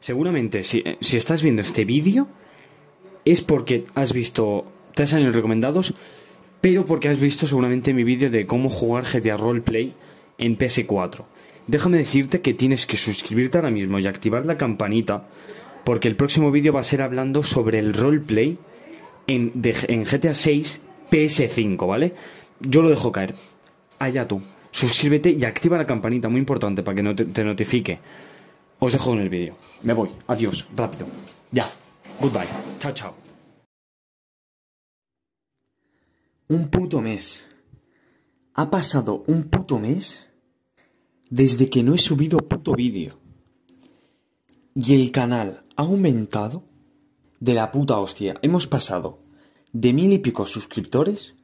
Seguramente, si, eh, si estás viendo este vídeo, es porque has visto, tres años recomendados, pero porque has visto seguramente mi vídeo de cómo jugar GTA Roleplay en PS4. Déjame decirte que tienes que suscribirte ahora mismo y activar la campanita, porque el próximo vídeo va a ser hablando sobre el roleplay en, en GTA 6 PS5, ¿vale? Yo lo dejo caer. Allá tú. Suscríbete y activa la campanita, muy importante, para que no te notifique. Os dejo con el vídeo. Me voy. Adiós. Rápido. Ya. Goodbye. Chao, chao. Un puto mes. Ha pasado un puto mes desde que no he subido puto vídeo. Y el canal ha aumentado de la puta hostia. Hemos pasado de mil y pico suscriptores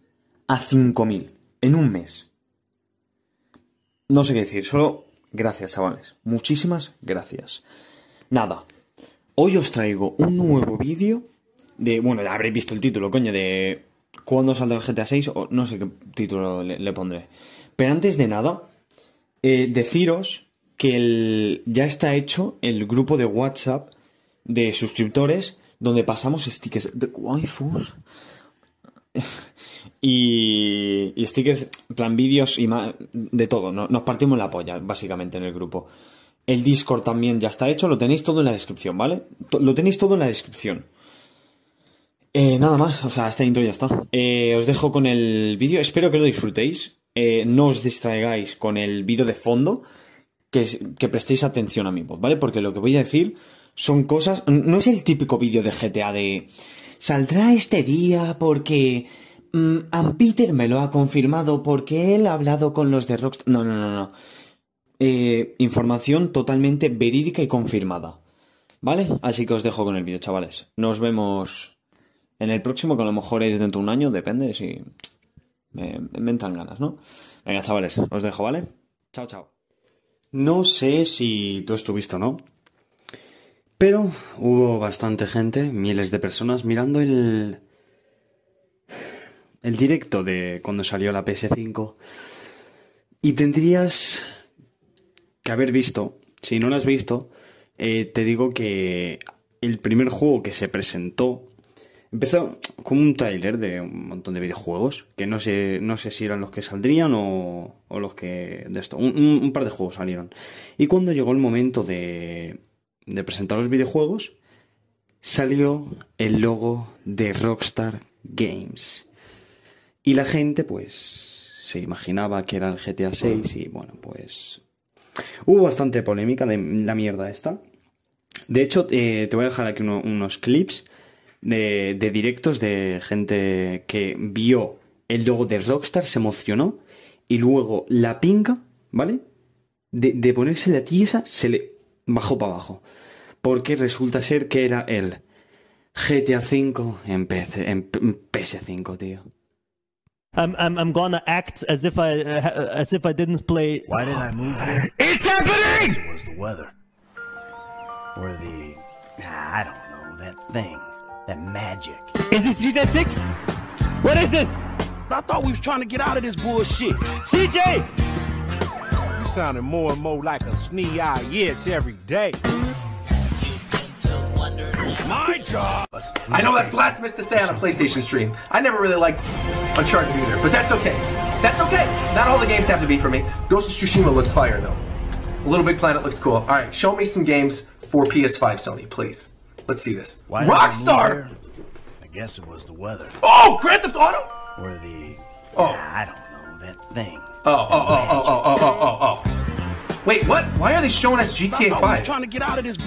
a cinco mil en un mes. No sé qué decir, solo Gracias, chavales. Muchísimas gracias. Nada, hoy os traigo un nuevo vídeo de... Bueno, ya habréis visto el título, coño, de... ¿Cuándo saldrá el GTA 6? O no sé qué título le, pondré. Pero antes de nada, eh, deciros que ya está hecho el grupo de WhatsApp de suscriptores donde pasamos stickers. de fus. Y, y stickers, plan vídeos y más, de todo. nos partimos la polla, básicamente, en el grupo. El Discord también ya está hecho, lo tenéis todo en la descripción, ¿vale? Lo tenéis todo en la descripción. Eh, nada más, o sea, este intro ya está. Eh, os dejo con el vídeo, espero que lo disfrutéis. Eh, no os distraigáis con el vídeo de fondo, que, que prestéis atención a mi voz, ¿vale? Porque lo que voy a decir son cosas. No es el típico vídeo de GTA de. Saldrá este día porque Mm, a Peter me lo ha confirmado porque él ha hablado con los de Rockstar. No, no, no, no. Eh, información totalmente verídica y confirmada. ¿Vale? Así que os dejo con el vídeo, chavales. Nos vemos en el próximo, que a lo mejor es dentro de un año, depende si me, me ganas, ¿no? Venga, chavales, os dejo, ¿vale? Chao, chao. No sé si tú estuviste o no, pero hubo bastante gente, miles de personas mirando el el directo de cuando salió la PS5 y tendrías que haber visto, si no lo has visto, eh, te digo que el primer juego que se presentó empezó con un tráiler de un montón de videojuegos, que no sé, no sé si eran los que saldrían o, los que... de esto, un, par de juegos salieron. Y cuando llegó el momento de, de presentar los videojuegos, salió el logo de Rockstar Games. Y la gente, pues, se imaginaba que era el GTA 6 y bueno, pues... Hubo bastante polémica de la mierda esta. De hecho, eh, te voy a dejar aquí unos clips de, directos de gente que vio el logo de Rockstar, se emocionó y luego la pinca, ¿vale? De, de, ponerse la tiesa, se le bajó para abajo. Porque resulta ser que era el GTA V en, PC, en PS5, tío. I'm I'm I'm gonna act as if I uh, as if I didn't play. Why did I move here? It's happening. It was the weather, or the I don't know that thing, that magic. Is this GTA 6? What is this? I thought we was trying to get out of this bullshit. CJ, you sounding more and more like a snee eye itch every day. Jaws. I know that's blasphemous to say on a PlayStation stream. I never really liked Uncharted either, but that's okay. That's okay. Not all the games have to be for me. Ghost of Tsushima looks fire though. A Little Big Planet looks cool. All right, show me some games for PS5, Sony, please. Let's see this. Why Rockstar. I guess it was the weather. Oh, Grand Theft Auto. Or the. Oh. I don't know that thing. Oh, oh, oh, oh, oh, oh, oh, oh, oh. Wait, what? Why are they showing us GTA 5? am trying to get out of this.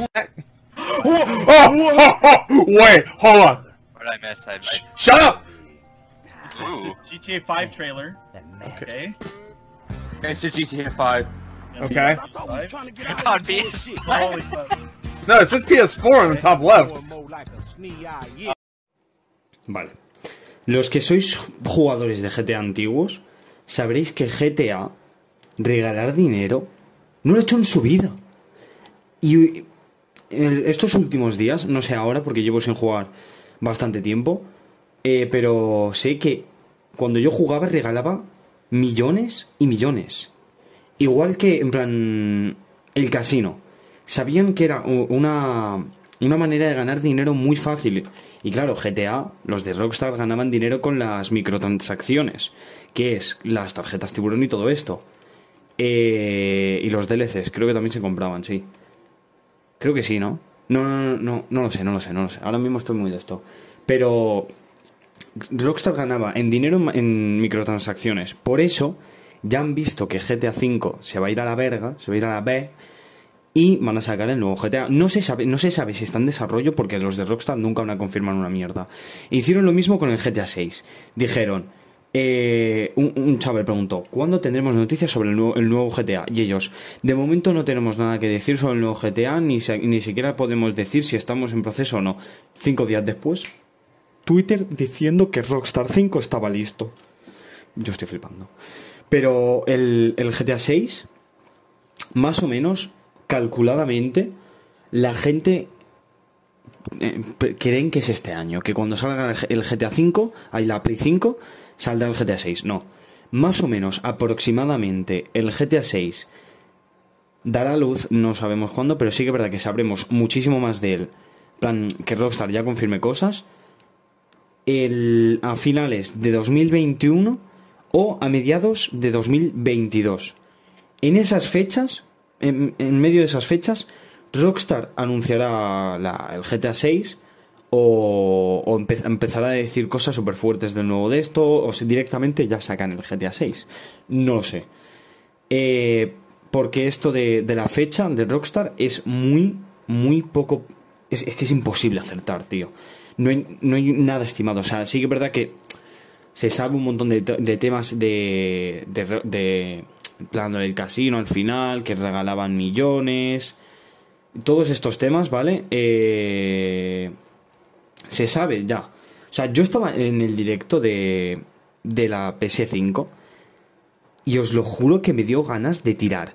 Oh, oh, oh, oh, Wait, hold on. What did I Shut up! GTA 5 trailer. Okay. okay. It's just GTA 5. Okay. no, it PS4 on the top left. Vale. Los que sois jugadores de GTA antiguos, sabréis que GTA, regalar dinero, no lo ha hecho en su vida. Y estos últimos días, no sé ahora porque llevo sin jugar bastante tiempo, eh, pero sé que cuando yo jugaba regalaba millones y millones. Igual que, en plan, el casino. Sabían que era una, una manera de ganar dinero muy fácil. Y claro, GTA, los de Rockstar ganaban dinero con las microtransacciones, que es las tarjetas tiburón y todo esto. Eh, y los DLCs, creo que también se compraban, sí. Creo que sí, ¿no? No, no, no, no no lo sé, no lo sé, no lo sé. Ahora mismo estoy muy de esto. Pero Rockstar ganaba en dinero en microtransacciones. Por eso ya han visto que GTA V se va a ir a la verga, se va a ir a la B y van a sacar el nuevo GTA. No se sabe, no si está en desarrollo porque los de Rockstar nunca van a confirmar una mierda. Hicieron lo mismo con el GTA VI. Dijeron eh, un, chaval preguntó, ¿cuándo tendremos noticias sobre el nuevo, GTA? Y ellos, de momento no tenemos nada que decir sobre el nuevo GTA, ni, siquiera podemos decir si estamos en proceso o no. Cinco días después, Twitter diciendo que Rockstar 5 estaba listo. Yo estoy flipando. Pero el, el GTA 6, más o menos, calculadamente, la gente eh, creen que es este año, que cuando salga el GTA 5, hay la Play 5, saldrá el GTA 6. No. Más o menos aproximadamente el GTA 6 dará luz, no sabemos cuándo, pero sí que es verdad que sabremos muchísimo más de él. plan, que Rockstar ya confirme cosas. a finales de 2021 o a mediados de 2022. En esas fechas, en, medio de esas fechas, Rockstar anunciará el GTA 6 o, o empezar a decir cosas súper fuertes De nuevo de esto, o si directamente ya sacan el GTA 6. No lo sé. Eh, porque esto de, la fecha de Rockstar es muy, muy poco... Es, que es imposible acertar, tío. No hay, nada estimado. O sea, sí que es verdad que se sabe un montón de, temas de, de, de plan del casino al final, que regalaban millones. Todos estos temas, ¿vale? Eh, se sabe ya. O sea, yo estaba en el directo de, de la PS5 y os lo juro que me dio ganas de tirar.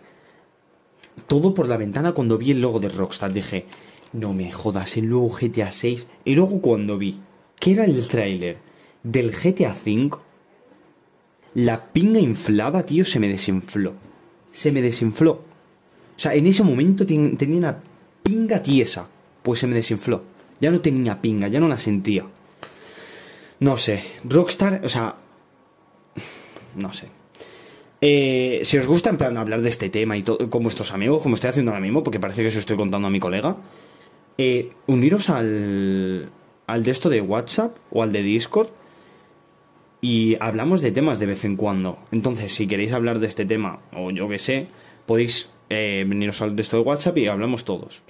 Todo por la ventana cuando vi el logo de Rockstar. Dije, no me jodas, el logo GTA 6. Y luego cuando vi que era el tráiler del GTA 5, la pinga inflada, tío, se me desinfló. Se me desinfló. O sea, en ese momento tenía una pinga tiesa. Pues se me desinfló. Ya no tenía pinga, ya no la sentía. No sé, Rockstar, o sea, no sé. Eh, si os gusta en plan hablar de este tema y todo con vuestros amigos, como estoy haciendo ahora mismo, porque parece que lo estoy contando a mi colega, eh, uniros al, al de de WhatsApp o al de Discord y hablamos de temas de vez en cuando. Entonces, si queréis hablar de este tema o yo que sé, podéis eh, veniros al de de WhatsApp y hablamos todos.